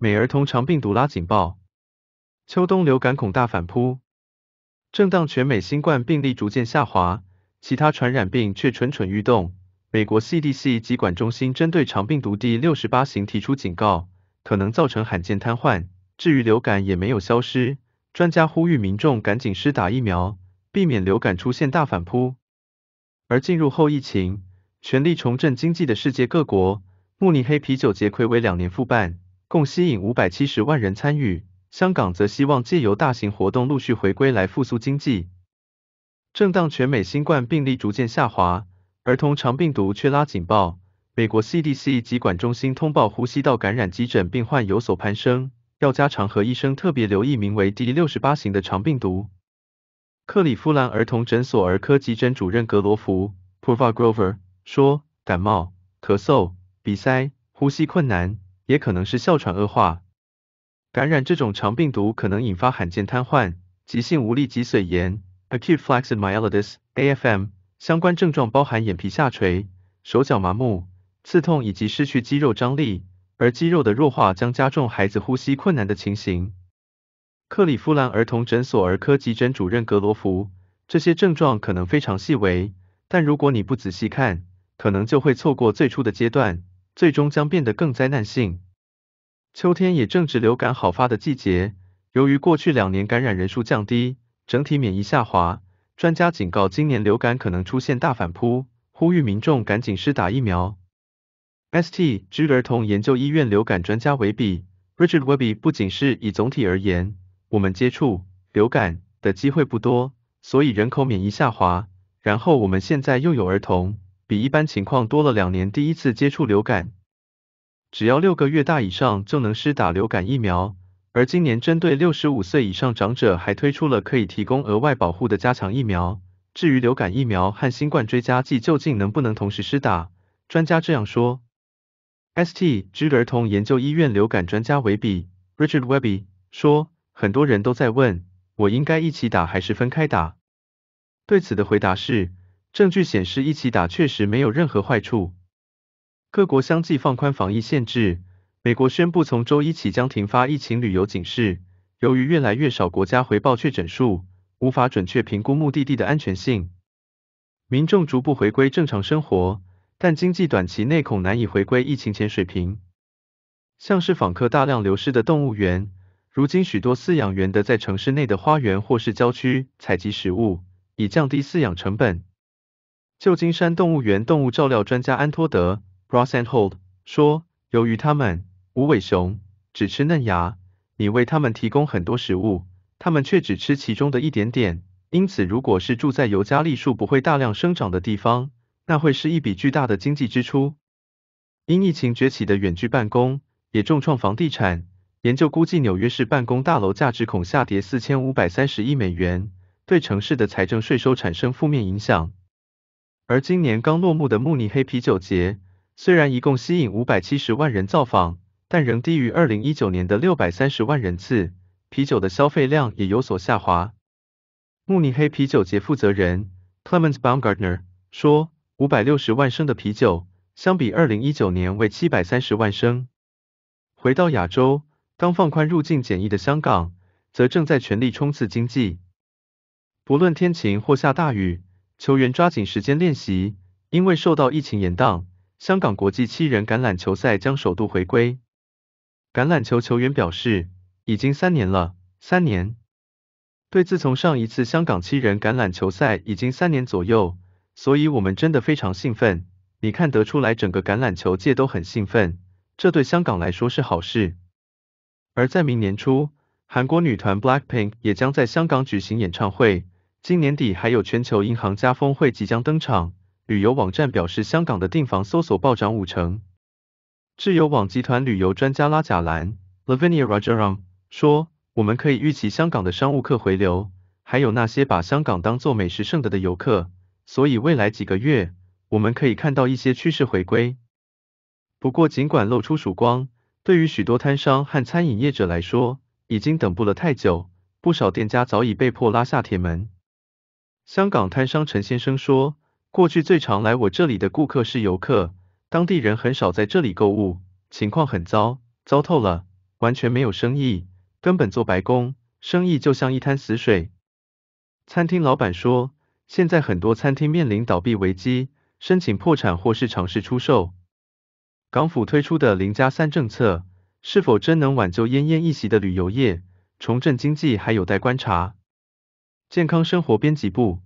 美儿童肠病毒拉警报，秋冬流感恐大反扑。正当全美新冠病例逐渐下滑，其他传染病却蠢蠢欲动。美国 CDC 疾管中心针对肠病毒第六十八型提出警告，可能造成罕见瘫痪。至于流感也没有消失，专家呼吁民众赶紧施打疫苗，避免流感出现大反扑。而进入后疫情、全力重振经济的世界各国，慕尼黑啤酒节暌违两年复办。共吸引五百七十万人参与。香港则希望借由大型活动陆续回归来复苏经济。正当全美新冠病例逐渐下滑，儿童肠病毒却拉警报。美国 CDC 疾管中心通报，呼吸道感染急诊病患有所攀升，要家长和医生特别留意名为 D 六十八型的肠病毒。克里夫兰儿童诊所儿科急诊主任格罗弗 p r o v a Grover） 说：“感冒、咳嗽、鼻塞、呼吸困难。”也可能是哮喘恶化感染。这种肠病毒可能引发罕见瘫痪、急性无力脊髓炎 （acute flex myelitis，AFM）。相关症状包含眼皮下垂、手脚麻木、刺痛以及失去肌肉张力，而肌肉的弱化将加重孩子呼吸困难的情形。克利夫兰儿童诊所儿科急诊主任格罗弗：这些症状可能非常细微，但如果你不仔细看，可能就会错过最初的阶段。最终将变得更灾难性。秋天也正值流感好发的季节，由于过去两年感染人数降低，整体免疫下滑，专家警告今年流感可能出现大反扑，呼吁民众赶紧施打疫苗。S T G 儿童研究医院流感专家韦比 （Richard Webby） 不仅是以总体而言，我们接触流感的机会不多，所以人口免疫下滑，然后我们现在又有儿童。比一般情况多了两年，第一次接触流感，只要六个月大以上就能施打流感疫苗。而今年针对六十五岁以上长者，还推出了可以提供额外保护的加强疫苗。至于流感疫苗和新冠追加剂究竟能不能同时施打，专家这样说：S T G 儿童研究医院流感专家韦比 （Richard Webby） 说，很多人都在问，我应该一起打还是分开打？对此的回答是。证据显示，一起打确实没有任何坏处。各国相继放宽防疫限制，美国宣布从周一起将停发疫情旅游警示。由于越来越少国家回报确诊数，无法准确评估目的地的安全性。民众逐步回归正常生活，但经济短期内恐难以回归疫情前水平。像是访客大量流失的动物园，如今许多饲养员的在城市内的花园或是郊区采集食物，以降低饲养成本。旧金山动物园动物照料专家安托德 （Ross and h o l d 说：“由于它们无尾熊只吃嫩芽，你为它们提供很多食物，它们却只吃其中的一点点。因此，如果是住在尤加利树不会大量生长的地方，那会是一笔巨大的经济支出。”因疫情崛起的远距办公也重创房地产。研究估计，纽约市办公大楼价值恐下跌四千五百三十亿美元，对城市的财政税收产生负面影响。而今年刚落幕的慕尼黑啤酒节，虽然一共吸引五百七十万人造访，但仍低于二零一九年的六百三十万人次。啤酒的消费量也有所下滑。慕尼黑啤酒节负责人 Clement Baumgartner 说：“五百六十万升的啤酒，相比二零一九年为七百三十万升。”回到亚洲，刚放宽入境检疫的香港，则正在全力冲刺经济。不论天晴或下大雨。球员抓紧时间练习，因为受到疫情延宕，香港国际七人橄榄球赛将首度回归。橄榄球球员表示，已经三年了，三年，对，自从上一次香港七人橄榄球赛已经三年左右，所以我们真的非常兴奋。你看得出来，整个橄榄球界都很兴奋，这对香港来说是好事。而在明年初，韩国女团 Blackpink 也将在香港举行演唱会。今年底还有全球银行家峰会即将登场，旅游网站表示，香港的订房搜索暴涨五成。智友网集团旅游专家拉贾兰 l a v i n i a Rajaram） 说：“我们可以预期香港的商务客回流，还有那些把香港当做美食圣地的游客，所以未来几个月我们可以看到一些趋势回归。不过，尽管露出曙光，对于许多摊商和餐饮业者来说，已经等不了太久，不少店家早已被迫拉下铁门。”香港摊商陈先生说，过去最常来我这里的顾客是游客，当地人很少在这里购物，情况很糟，糟透了，完全没有生意，根本做白工，生意就像一滩死水。餐厅老板说，现在很多餐厅面临倒闭危机，申请破产或是尝试出售。港府推出的零加三政策，是否真能挽救奄奄一息的旅游业，重振经济还有待观察。健康生活编辑部。